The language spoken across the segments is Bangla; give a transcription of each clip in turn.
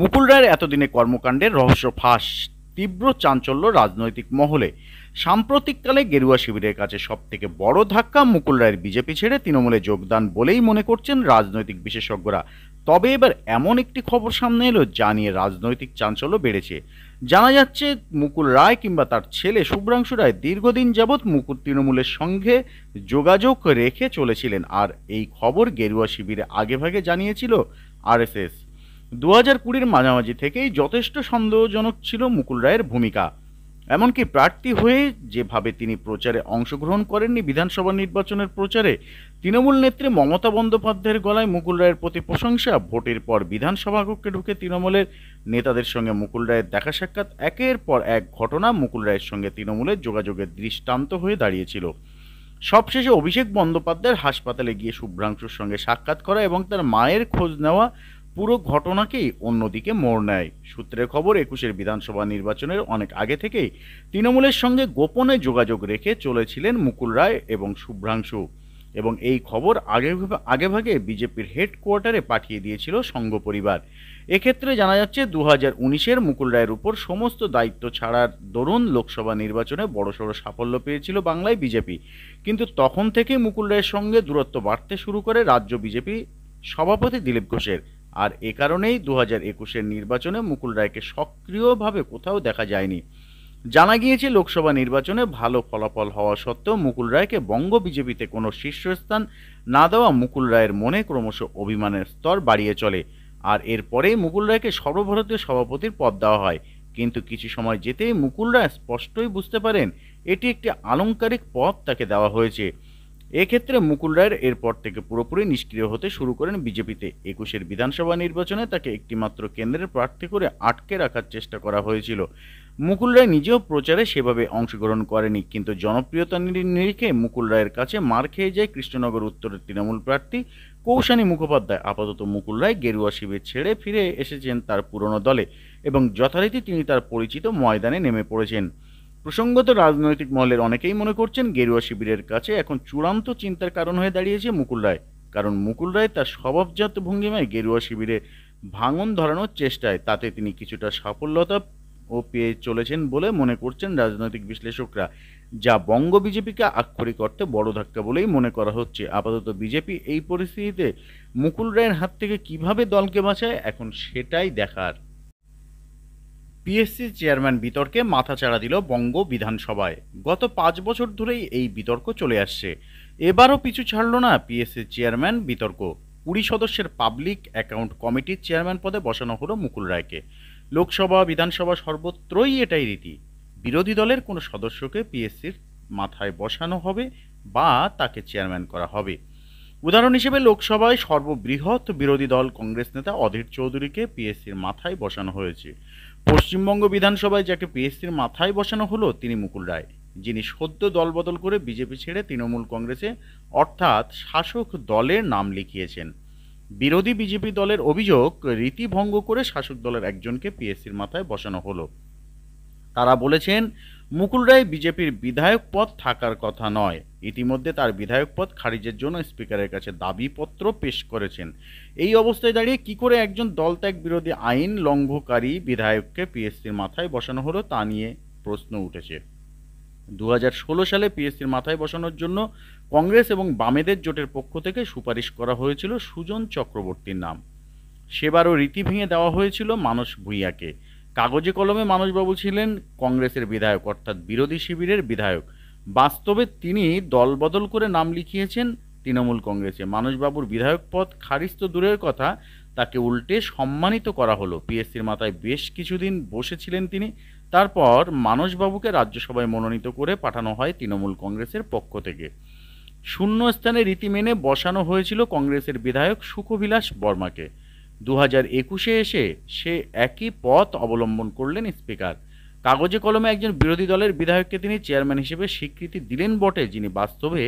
মুকুল রায়ের এতদিনে কর্মকাণ্ডের রহস্য ফাঁস তীব্র চাঞ্চল্য রাজনৈতিক মহলে সাম্প্রতিককালে গেরুয়া শিবিরের কাছে সবথেকে বড় ধাক্কা মুকুল রায়ের বিজেপি ছেড়ে তৃণমূলে যোগদান বলেই মনে করছেন রাজনৈতিক বিশেষজ্ঞরা তবে এবার এমন একটি খবর সামনে এলো যা নিয়ে রাজনৈতিক চাঞ্চল্য বেড়েছে জানা যাচ্ছে মুকুল রায় কিংবা তার ছেলে শুভ্রাংশু রায় দীর্ঘদিন যাবৎ মুকুল তৃণমূলের সঙ্গে যোগাযোগ রেখে চলেছিলেন আর এই খবর গেরুয়া শিবিরে আগেভাগে জানিয়েছিল আরএসএস দু হাজার কুড়ির মাঝামাঝি থেকেই যথেষ্ট সন্দেহজনক ছিল মুকুল রায়ের ভূমিকা এমনকি প্রার্থী হয়ে যেভাবে তিনি প্রচারে অংশগ্রহণ করেননি বিধানসভা নির্বাচনের প্রচারে তৃণমূল নেত্রী মমতা বন্দ্যোপাধ্যায়ের গলায় মুকুল রায়ের প্রতি প্রশংসা ভোটের পর বিধানসভা কক্ষে ঢুকে তৃণমূলের নেতাদের সঙ্গে মুকুল রায়ের দেখা সাক্ষাৎ একের পর এক ঘটনা মুকুল রায়ের সঙ্গে তৃণমূলের যোগাযোগের দৃষ্টান্ত হয়ে দাঁড়িয়েছিল সবশেষে অভিষেক বন্দ্যোপাধ্যায়ের হাসপাতালে গিয়ে শুভ্রাংশুর সঙ্গে সাক্ষাৎ করা এবং তার মায়ের খোঁজ নেওয়া পুরো ঘটনাকেই অন্যদিকে মোড় নেয় সূত্রের খবর একুশের বিধানসভা নির্বাচনের অনেক আগে থেকেই তৃণমূলের সঙ্গে গোপনে যোগাযোগ রেখে চলেছিলেন মুকুল রায় এবং শুভ্রাংশু এবং এই খবর আগে আগেভাগে বিজেপির হেডকোয়ার্টারে পাঠিয়ে দিয়েছিল সংঘ পরিবার এক্ষেত্রে জানা যাচ্ছে দু হাজার উনিশের মুকুল রায়ের উপর সমস্ত দায়িত্ব ছাড়ার দরুন লোকসভা নির্বাচনে বড়সড় সাফল্য পেয়েছিল বাংলায় বিজেপি কিন্তু তখন থেকে মুকুল রায়ের সঙ্গে দূরত্ব বাড়তে শুরু করে রাজ্য বিজেপি সভাপতি দিলীপ ঘোষের আর এ কারণেই দু হাজার একুশের নির্বাচনে মুকুল রায়কে সক্রিয়ভাবে কোথাও দেখা যায়নি জানা গিয়েছে লোকসভা নির্বাচনে ভালো ফলাফল হওয়া সত্ত্বেও মুকুল রায়কে বঙ্গ বিজেপিতে কোনো শীর্ষস্থান না দেওয়া মুকুল রায়ের মনে ক্রমশ অভিমানের স্তর বাড়িয়ে চলে আর এরপরেই মুকুল রায়কে সর্বভারতীয় সভাপতির পদ দেওয়া হয় কিন্তু কিছু সময় যেতেই মুকুল রায় স্পষ্টই বুঝতে পারেন এটি একটি আলংকারিক পদ তাকে দেওয়া হয়েছে এক্ষেত্রে মুকুল রায়ের এরপর থেকে পুরোপুরি নিষ্ক্রিয় হতে শুরু করেন বিজেপিতে একুশের বিধানসভা নির্বাচনে তাকে একটিমাত্র কেন্দ্রের প্রার্থী করে আটকে রাখার চেষ্টা করা হয়েছিল মুকুল রায় নিজেও প্রচারে সেভাবে অংশগ্রহণ করেনি কিন্তু জনপ্রিয়তা নিরিখে মুকুল রায়ের কাছে মার খেয়ে যায় কৃষ্ণনগর উত্তরের তৃণমূল প্রার্থী কৌশানী মুখোপাধ্যায় আপাতত মুকুল রায় গেরুয়া শিবির ছেড়ে ফিরে এসেছেন তার পুরনো দলে এবং যথারীতি তিনি তার পরিচিত ময়দানে নেমে পড়েছেন প্রসঙ্গত রাজনৈতিক মহলের অনেকেই মনে করছেন গেরুয়া শিবিরের কাছে এখন চূড়ান্ত চিন্তার কারণ হয়ে দাঁড়িয়েছে মুকুল রায় কারণ মুকুল রায় তার স্বভাবজাত ভঙ্গিমায় গেরুয়া শিবিরে ভাঙন ধরানোর চেষ্টায় তাতে তিনি কিছুটা সাফল্যতা ও পেয়ে চলেছেন বলে মনে করছেন রাজনৈতিক বিশ্লেষকরা যা বঙ্গ বিজেপিকে আক্ষরিক অর্থে বড় ধাক্কা বলেই মনে করা হচ্ছে আপাতত বিজেপি এই পরিস্থিতিতে মুকুল রায়ের হাত থেকে কিভাবে দলকে বাঁচায় এখন সেটাই দেখার পিএসসি চেয়ারম্যান বিতর্কে মাথাচাড়া দিল বঙ্গ বিধানসভায় গত পাঁচ বছর ধরেই এই বিতর্ক চলে আসছে এবারও পিছু ছাড়ল না পিএসসি চেয়ারম্যান বিতর্ক কুড়ি সদস্যের পাবলিক অ্যাকাউন্ট কমিটির চেয়ারম্যান পদে বসানো হলো মুকুল রায়কে লোকসভা বিধানসভা সর্বত্রই এটাই রীতি বিরোধী দলের কোনো সদস্যকে পিএসসির মাথায় বসানো হবে বা তাকে চেয়ারম্যান করা হবে উদাহরণ হিসেবে লোকসভায় সর্ববৃহৎ বিরোধী দল কংগ্রেস নেতা অধীর চৌধুরীকে পিএসসির মাথায় বসানো হয়েছে পশ্চিমবঙ্গ বিধানসভায় যাকে পিএসসির মাথায় বসানো হলো তিনি মুকুল রায় যিনি সদ্য দলবদল করে বিজেপি ছেড়ে তৃণমূল কংগ্রেসে অর্থাৎ শাসক দলের নাম লিখিয়েছেন বিরোধী বিজেপি দলের অভিযোগ রীতিভঙ্গ করে শাসক দলের একজনকে পিএসসির মাথায় বসানো হলো তারা বলেছেন মুকুল রায় বিজেপির বিধায়ক পদ থাকার কথা নয় ইতিমধ্যে তার বিধায়ক পদ খারিজের জন্য স্পিকারের কাছে দাবিপত্র পেশ করেছেন এই অবস্থায় দাঁড়িয়ে কি করে একজন দলত্যাগ বিরোধী আইন লঙ্ঘকারী বিধায়ককে পিএসসির মাথায় বসানো হলো তা নিয়ে প্রশ্ন উঠেছে দু সালে পিএসসির মাথায় বসানোর জন্য কংগ্রেস এবং বামেদের জোটের পক্ষ থেকে সুপারিশ করা হয়েছিল সুজন চক্রবর্তীর নাম সেবারও রীতি ভেঙে দেওয়া হয়েছিল মানস ভূঁইয়াকে কাগজে কলমে মানসবাবু ছিলেন কংগ্রেসের বিধায়ক অর্থাৎ বিরোধী শিবিরের বিধায়ক বাস্তবে তিনি দলবদল করে নাম লিখিয়েছেন তৃণমূল কংগ্রেসে মানসবাবুর বিধায়ক পদ খারিজ তো দূরের কথা তাকে উল্টে সম্মানিত করা হলো পিএসসির মাথায় বেশ কিছুদিন বসেছিলেন তিনি তারপর মানসবাবুকে রাজ্যসভায় মনোনীত করে পাঠানো হয় তৃণমূল কংগ্রেসের পক্ষ থেকে শূন্য স্থানে রীতি মেনে বসানো হয়েছিল কংগ্রেসের বিধায়ক সুখবিলাস বর্মাকে দু হাজার একুশে এসে সে একই পথ অবলম্বন করলেন স্পিকার কাগজে কলমে একজন বিরোধী দলের বিধায়ককে তিনি চেয়ারম্যান হিসেবে স্বীকৃতি দিলেন বটে যিনি বাস্তবে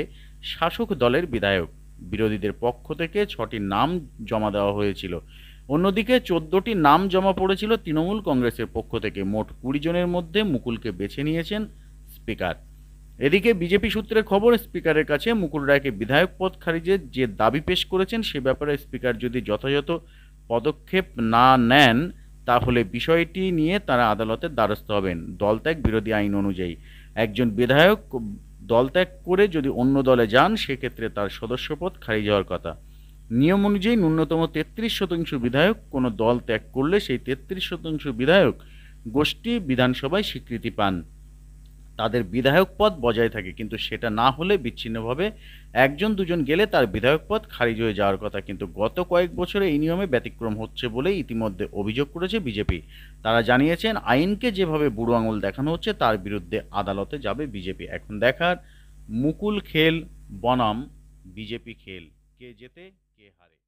শাসক দলের বিধায়ক বিরোধীদের পক্ষ থেকে ছটি নাম জমা দেওয়া হয়েছিল অন্যদিকে চোদ্দটি নাম জমা পড়েছিল তৃণমূল কংগ্রেসের পক্ষ থেকে মোট কুড়ি জনের মধ্যে মুকুলকে বেছে নিয়েছেন স্পিকার এদিকে বিজেপি সূত্রের খবর স্পিকারের কাছে মুকুল রায়কে বিধায়ক পদ খারিজের যে দাবি পেশ করেছেন সে ব্যাপারে স্পিকার যদি যথাযথ পদক্ষেপ না নেন তাহলে বিষয়টি নিয়ে তারা আদালতের দ্বারস্থ হবেন দলত্যাগ বিরোধী আইন অনুযায়ী একজন বিধায়ক দলত্যাগ করে যদি অন্য দলে যান সেক্ষেত্রে তার সদস্যপদ খারিজ হওয়ার কথা নিয়ম অনুযায়ী ন্যূনতম তেত্রিশ শতাংশ বিধায়ক কোনো দল ত্যাগ করলে সেই তেত্রিশ শতাংশ বিধায়ক গোষ্ঠী বিধানসভায় স্বীকৃতি পান তাদের বিধায়ক পদ বজায় থাকে কিন্তু সেটা না হলে বিচ্ছিন্নভাবে একজন দুজন গেলে তার বিধায়ক পদ খারিজ হয়ে যাওয়ার কথা কিন্তু গত কয়েক বছরে এই নিয়মে ব্যতিক্রম হচ্ছে বলে ইতিমধ্যে অভিযোগ করেছে বিজেপি তারা জানিয়েছেন আইনকে যেভাবে বুড়ো আঙুল দেখানো হচ্ছে তার বিরুদ্ধে আদালতে যাবে বিজেপি এখন দেখার মুকুল খেল বনাম বিজেপি খেল কে জেতে কে হারে